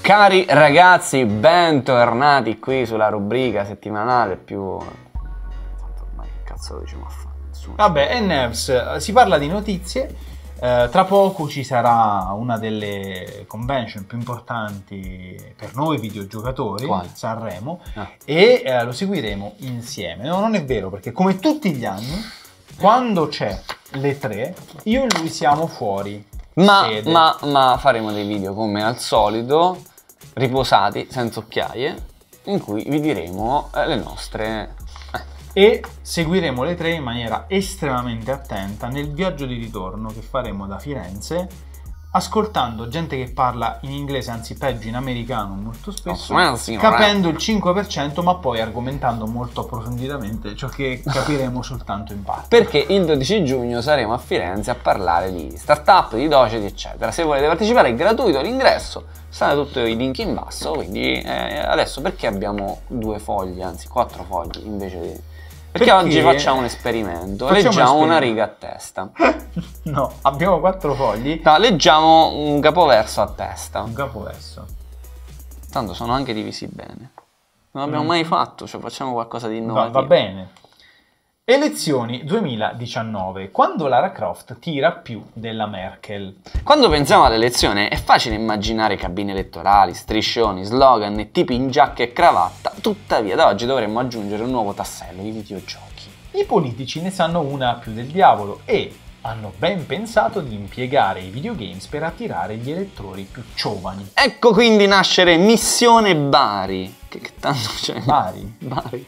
Cari ragazzi, bentornati qui sulla rubrica settimanale più... Ma che cazzo lo diciamo a fare? Nessuno. Vabbè, è Nerves, si parla di notizie. Eh, tra poco ci sarà una delle convention più importanti per noi videogiocatori, Quale? Sanremo, ah. e eh, lo seguiremo insieme. No, non è vero, perché come tutti gli anni, quando c'è le tre, io e lui siamo fuori ma, ma, ma faremo dei video come al solito, riposati, senza occhiaie, in cui vi diremo eh, le nostre eh. e seguiremo le tre in maniera estremamente attenta nel viaggio di ritorno che faremo da Firenze ascoltando gente che parla in inglese, anzi peggio in americano molto spesso, oh, eh. capendo il 5%, ma poi argomentando molto approfonditamente ciò che capiremo soltanto in parte. Perché il 12 giugno saremo a Firenze a parlare di startup, di docet, eccetera. Se volete partecipare è gratuito l'ingresso, stanno tutti i link in basso, quindi eh, adesso perché abbiamo due fogli, anzi quattro fogli invece di perché, Perché, oggi facciamo un esperimento. Facciamo leggiamo un esperimento. una riga a testa. no, abbiamo quattro fogli. No, leggiamo un capoverso a testa. Un capoverso. Tanto sono anche divisi bene. Non l'abbiamo mm. mai fatto, cioè facciamo qualcosa di innovativo. Va, va bene. Elezioni 2019, quando Lara Croft tira più della Merkel. Quando pensiamo all'elezione è facile immaginare cabine elettorali, striscioni, slogan e tipi in giacca e cravatta, tuttavia da oggi dovremmo aggiungere un nuovo tassello, di videogiochi. I politici ne sanno una più del diavolo e, hanno ben pensato di impiegare i videogames per attirare gli elettori più giovani. Ecco quindi nascere Missione Bari. Che, che tanto c'è? Bari. Bari.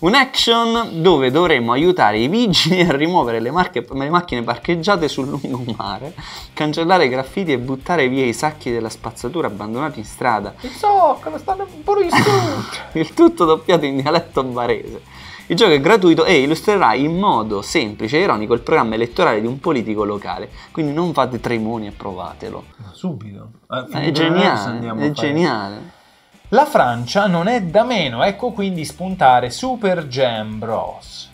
Un action dove dovremmo aiutare i vigili a rimuovere le, marche, le macchine parcheggiate sul lungomare, cancellare i graffiti e buttare via i sacchi della spazzatura abbandonati in strada. Il so, come stanno pure in Il tutto doppiato in dialetto barese il gioco è gratuito e illustrerà in modo semplice e ironico il programma elettorale di un politico locale. Quindi non fate tremoni e provatelo. Subito. Eh, è geniale. È geniale. La Francia non è da meno, ecco quindi spuntare Super Jam Bros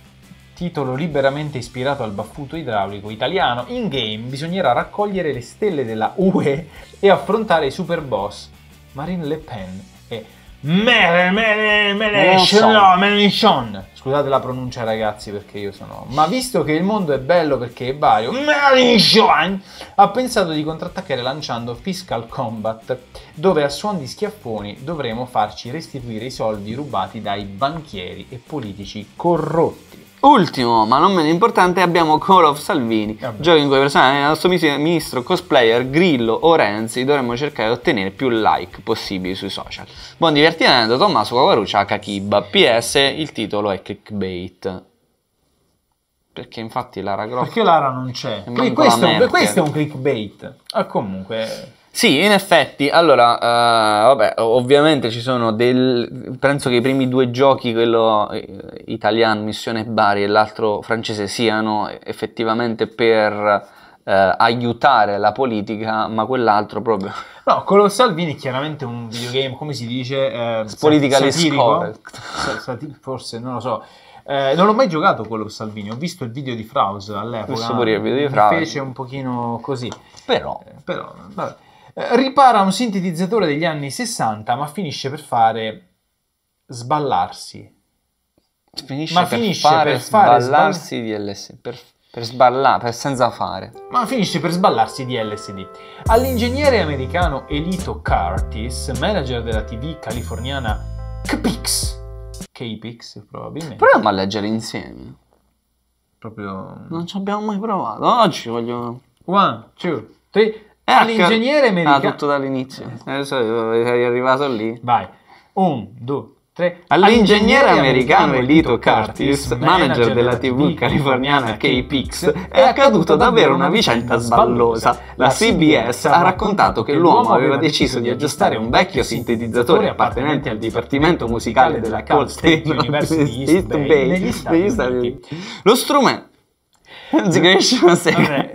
titolo liberamente ispirato al baffuto idraulico italiano, in game bisognerà raccogliere le stelle della UE e affrontare i super boss Marine Le Pen e Melanchon. Scusate la pronuncia ragazzi perché io sono... Ma visto che il mondo è bello perché è vario, mm. Melanchon ha pensato di contrattaccare lanciando Fiscal Combat, dove a suon di schiaffoni dovremo farci restituire i soldi rubati dai banchieri e politici corrotti. Ultimo, ma non meno importante, abbiamo Call of Salvini, eh gioco in cui i personaggi eh, del nostro ministro, cosplayer, Grillo o Renzi dovremmo cercare di ottenere più like possibili sui social. Buon divertimento, Tommaso Cavaruccia, Kakibba. PS, il titolo è clickbait. Perché infatti Lara Groff... Perché Lara non c'è? Questo, questo è un clickbait. Ah, comunque... Sì, in effetti, allora, uh, vabbè, ovviamente ci sono del... penso che i primi due giochi, quello eh, italiano, Missione Bari e l'altro francese, siano effettivamente per uh, aiutare la politica, ma quell'altro proprio... No, quello Salvini è chiaramente un videogame, come si dice... Eh, Politically sat- Forse, non lo so. Eh, non ho mai giocato quello per Salvini, ho visto il video di Fraus all'epoca. Questo pure il video di Fraus. Fece un pochino così. Però... Eh, però vabbè. Ripara un sintetizzatore degli anni 60 ma finisce per fare sballarsi. Finisce ma per finisce fare per fare sballarsi sball- di LSD. Per, per sballare, per senza fare. Ma finisce per sballarsi di LSD. All'ingegnere americano Elito Curtis, manager della TV californiana KPIX, KPIX probabilmente. Proviamo a leggere insieme. Proprio... Non ci abbiamo mai provato. Oggi voglio... One, two, three... Era eh, ah, l'ingegnere americano. Ah, tutto dall'inizio. Adesso eh, sei arrivato lì. Vai. Un, due, tre. All'ingegnere americano Elito Curtis, manager della TV californiana KPX, è accaduta davvero una vicenda sballosa. La CBS ha raccontato che l'uomo aveva deciso di aggiustare un vecchio sintetizzatore appartenente al dipartimento musicale della Cal State University East Bay Stati Uniti. Lo strumento...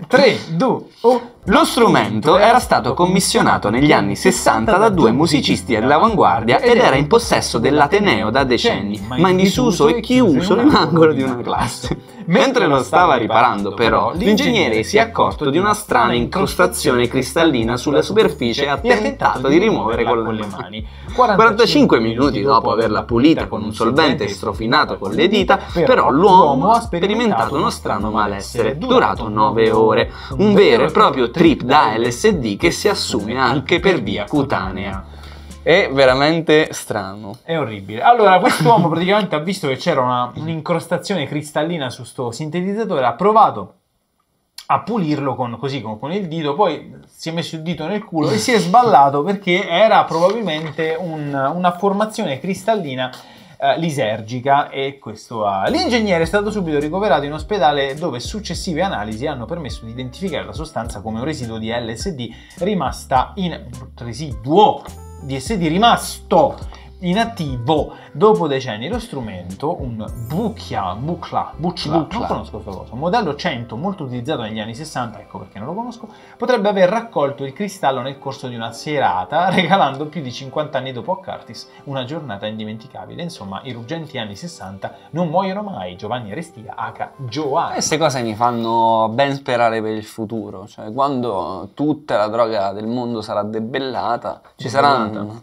3, 2, 1... Lo strumento era stato commissionato negli anni 60 da due musicisti all'avanguardia ed era in possesso dell'Ateneo da decenni, cioè, ma in disuso e chiuso in un angolo di una classe. Mentre lo stava riparando però, l'ingegnere si è accorto di una strana incrostazione cristallina sulla superficie e ha tentato di rimuovere con le mani. 45 minuti dopo averla pulita con un solvente strofinato con le dita, però l'uomo ha sperimentato uno strano malessere, durato 9 ore, un vero e proprio trip da LSD che si assume anche per via cutanea. È veramente strano. È orribile. Allora, quest'uomo praticamente ha visto che c'era una, un'incrostazione cristallina su sto sintetizzatore, ha provato a pulirlo con, così, con, con, il dito, poi si è messo il dito nel culo e si è sballato perché era probabilmente un, una formazione cristallina eh, lisergica e questo ha... L'ingegnere è stato subito ricoverato in ospedale dove successive analisi hanno permesso di identificare la sostanza come un residuo di LSD rimasta in... residuo di SD rimasto inattivo dopo decenni lo strumento, un Bucchia, Bucla, Bucla, Bucla, non conosco questa cosa, un modello 100 molto utilizzato negli anni 60, ecco perché non lo conosco, potrebbe aver raccolto il cristallo nel corso di una serata, regalando più di 50 anni dopo a Curtis una giornata indimenticabile. Insomma, i ruggenti anni 60 non muoiono mai, Giovanni Arestia, H. Giovanni. Queste cose mi fanno ben sperare per il futuro, cioè quando tutta la droga del mondo sarà debellata, ci saranno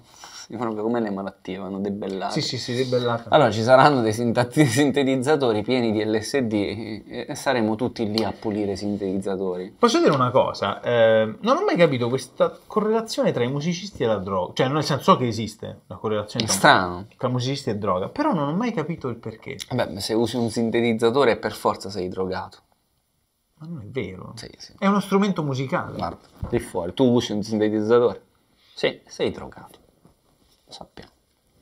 proprio come le malattie, vanno debellate. Sì, sì, sì, debellate. Allora ci saranno dei sintetizzatori pieni di LSD e saremo tutti lì a pulire i sintetizzatori. Posso dire una cosa, eh, non ho mai capito questa correlazione tra i musicisti e la droga, cioè nel senso che esiste la correlazione tra, tra, musicisti e droga, però non ho mai capito il perché. Beh, se usi un sintetizzatore per forza sei drogato. Ma non è vero. Sì, sì. È uno strumento musicale. Guarda, lì fuori, tu usi un sintetizzatore. Sì, sei drogato. Lo sappiamo.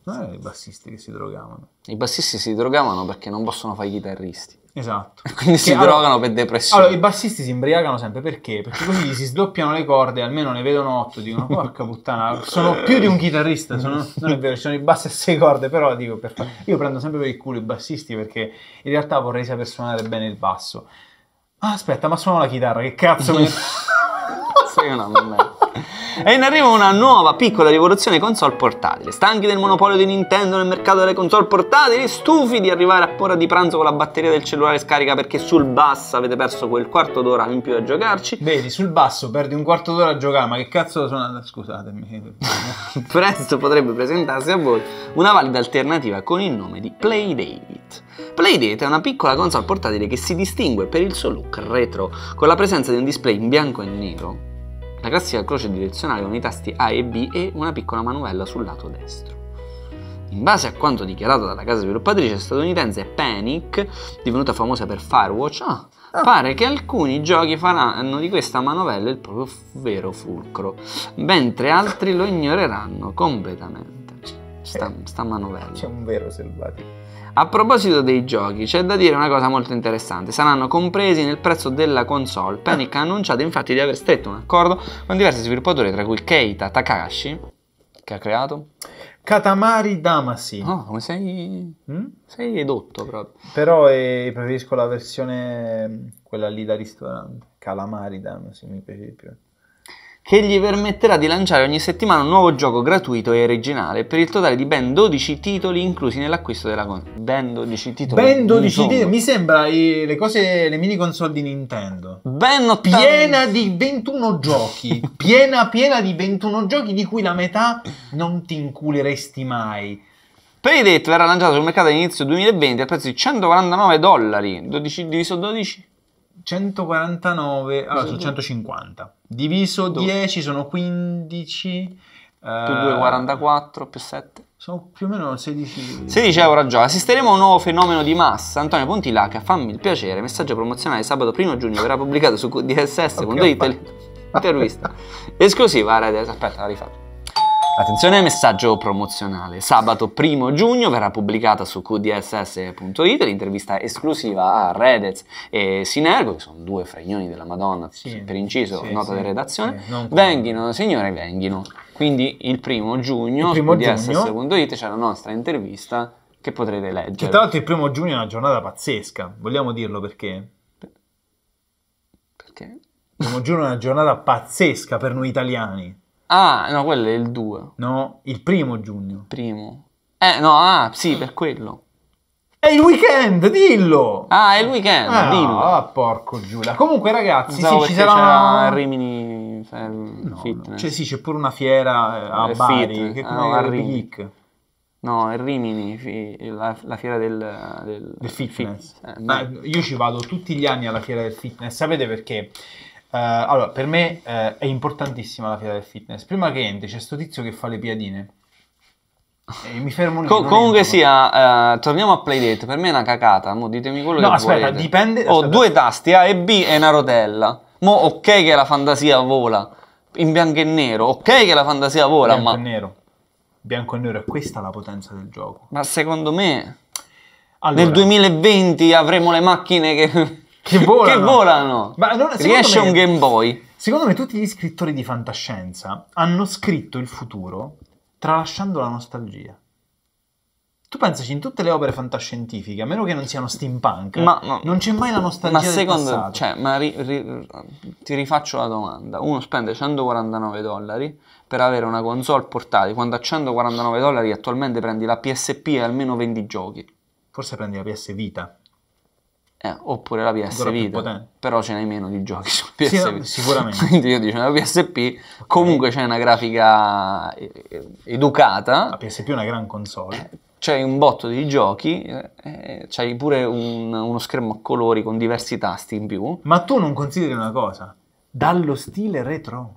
Non ah, erano i bassisti che si drogavano. I bassisti si drogavano perché non possono fare i chitarristi. Esatto. Quindi che si allora, drogano per depressione. Allora, i bassisti si imbriacano sempre perché? Perché così si sdoppiano le corde, almeno ne vedono otto, dicono porca puttana, sono più di un chitarrista, sono, non è vero, ci sono i bassi a sei corde, però dico per fa... Io prendo sempre per il culo i bassisti perché in realtà vorrei saper suonare bene il basso. Ah, aspetta, ma suono la chitarra, che cazzo mi... Sei una merda. E in arrivo una nuova piccola rivoluzione console portatile. Stanchi del monopolio di Nintendo nel mercato delle console portatili, stufi di arrivare a porra di pranzo con la batteria del cellulare scarica perché sul basso avete perso quel quarto d'ora in più a giocarci. Vedi, sul basso perdi un quarto d'ora a giocare, ma che cazzo sono Scusatemi. Presto potrebbe presentarsi a voi una valida alternativa con il nome di Playdate. Playdate è una piccola console portatile che si distingue per il suo look retro, con la presenza di un display in bianco e nero la classica croce direzionale con i tasti A e B e una piccola manovella sul lato destro. In base a quanto dichiarato dalla casa sviluppatrice statunitense Panic, divenuta famosa per Firewatch, ah, ah. pare che alcuni giochi faranno di questa manovella il proprio vero fulcro, mentre altri lo ignoreranno completamente. Sta, sta manovella. C'è un vero selvatico. A proposito dei giochi, c'è da dire una cosa molto interessante. Saranno compresi nel prezzo della console. Panic ha annunciato infatti di aver stretto un accordo con diversi sviluppatori, tra cui Keita Takahashi, che ha creato Katamari Damasi. Oh, come sei... Mm? sei edotto proprio. Però eh, preferisco la versione, quella lì da ristorante. Calamari Damasi mi piace di più che gli permetterà di lanciare ogni settimana un nuovo gioco gratuito e originale per il totale di ben 12 titoli inclusi nell'acquisto della console. Ben 12 titoli. Ben 12 titoli, mi sembra i, le cose, le mini console di Nintendo. Ben 80... Piena di 21 giochi, piena piena di 21 giochi di cui la metà non ti inculeresti mai. Predate verrà lanciato sul mercato all'inizio 2020 a prezzo di 149 dollari, 12 diviso 12? 149, allora sono 150 diviso Do. 10 sono 15. Più 44 eh, più 7. Sono più o meno 16. 16 euro a gioco. Assisteremo a un nuovo fenomeno di massa. Antonio Pontilaca, fammi il piacere. Messaggio promozionale sabato 1 giugno verrà pubblicato su DSS okay, con due interviste. Esclusiva, Aspetta, la rifaccio. Attenzione al messaggio promozionale. Sabato 1 giugno verrà pubblicata su qdss.it l'intervista esclusiva a Redez e Sinergo, che sono due fregnoni della Madonna, sì, per inciso, sì, nota sì, di redazione. Eh, venghino, signore, venghino. Quindi il 1 giugno su qdss.it c'è la nostra intervista che potrete leggere. Che tra l'altro il 1 giugno è una giornata pazzesca, vogliamo dirlo perché? Perché? Il 1 giugno è una giornata pazzesca per noi italiani Ah, no, quello è il 2. No, il primo giugno. Primo. Eh, no, ah, sì, per quello. È il weekend, dillo! Ah, è il weekend, ah, dillo. Ah, porco Giulia. Comunque, ragazzi, sì, ci sarà una... Rimini cioè, no, Fitness. No. Cioè, sì, c'è pure una fiera eh, a eh, Bari, fit. che come ah, no, Geek. No, è Rimini, la, la fiera del, del, del fitness. fitness. Eh, ah, io ci vado tutti gli anni alla fiera del fitness, sapete perché? Uh, allora, per me uh, è importantissima la fila del fitness. Prima che entri, c'è sto tizio che fa le piadine. E mi fermo lì. Co- comunque entro. sia, uh, torniamo a Playdate. Per me è una cacata. Mo ditemi quello no, che aspetta, volete. dipende. Ho aspetta. due tasti A e B e una rotella. Mo, ok, che la fantasia vola in bianco e nero. Ok, che la fantasia vola, bianco ma. Bianco e nero. Bianco e nero è questa la potenza del gioco. Ma secondo me. Allora... Nel 2020 avremo le macchine che che volano. che volano. Ma allora, Riesce me, un Game Boy. Secondo me tutti gli scrittori di fantascienza hanno scritto il futuro tralasciando la nostalgia. Tu pensaci in tutte le opere fantascientifiche, a meno che non siano steampunk, ma, no, non c'è mai la nostalgia ma secondo, cioè, ma ri, ri, ti rifaccio la domanda. Uno spende 149 dollari per avere una console portatile, quando a 149 dollari attualmente prendi la PSP e almeno vendi giochi. Forse prendi la PS Vita. Eh, oppure la PS Vita, però ce n'hai meno di giochi su PS sì, Vita. Sicuramente. Quindi io dico, la PSP comunque c'è una grafica eh, eh, educata. La PSP è una gran console. Eh, c'è un botto di giochi, eh, eh, c'hai pure un, uno schermo a colori con diversi tasti in più. Ma tu non consideri una cosa, dallo stile retro.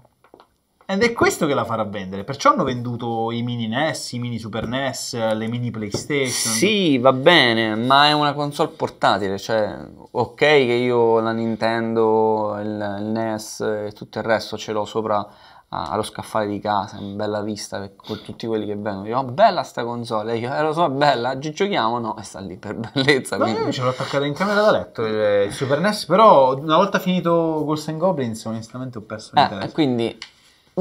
Ed è questo che la farà vendere. Perciò hanno venduto i mini NES, i mini Super NES, le mini PlayStation. Sì, va bene, ma è una console portatile. Cioè, ok che io la Nintendo, il, il NES e tutto il resto ce l'ho sopra allo scaffale di casa, in bella vista con tutti quelli che vengono. Dico, oh, bella sta console, E io eh, lo so, è bella, ci giochiamo? No, e sta lì per bellezza. No, quindi. io ce l'ho attaccata in camera da letto eh, il Super NES, però una volta finito Ghost and Goblins, onestamente ho perso eh, e Quindi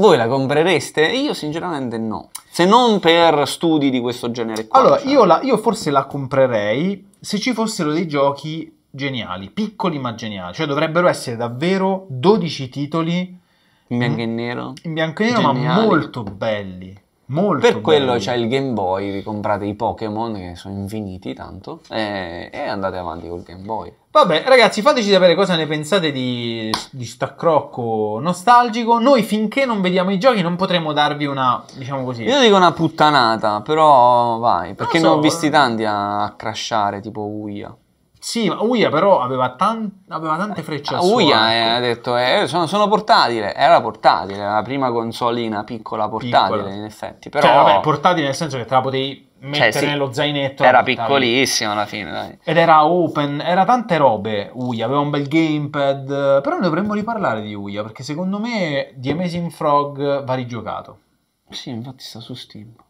voi la comprereste? Io sinceramente no. Se non per studi di questo genere qua. Allora, cioè. io, la, io forse la comprerei se ci fossero dei giochi geniali, piccoli ma geniali. Cioè dovrebbero essere davvero 12 titoli in bianco e mm. nero. In bianco e nero, Geniali. ma molto belli. Molto per quello c'è il Game Boy, vi comprate i Pokémon che sono infiniti tanto e, e andate avanti col Game Boy. Vabbè, ragazzi, fateci sapere cosa ne pensate di, di staccrocco nostalgico. Noi finché non vediamo i giochi non potremo darvi una, diciamo così. Io dico una puttanata, però vai, perché non, so, ne ho visti eh. tanti a, a crashare, tipo Uia. Sì, ma Uia però aveva, tan- aveva tante frecce a ah, Uia eh, ha ecco. detto, eh, sono, sono, portatile, era portatile, la prima consolina piccola portatile piccola. in effetti. Cioè, però... Cioè, vabbè, portatile nel senso che te la potevi cioè, mettere cioè, sì, nello zainetto. Era piccolissimo alla fine, dai. Ed era open, era tante robe Uia, aveva un bel gamepad, però noi dovremmo riparlare di Uia, perché secondo me The Amazing Frog va rigiocato. Sì, infatti sta su Steam.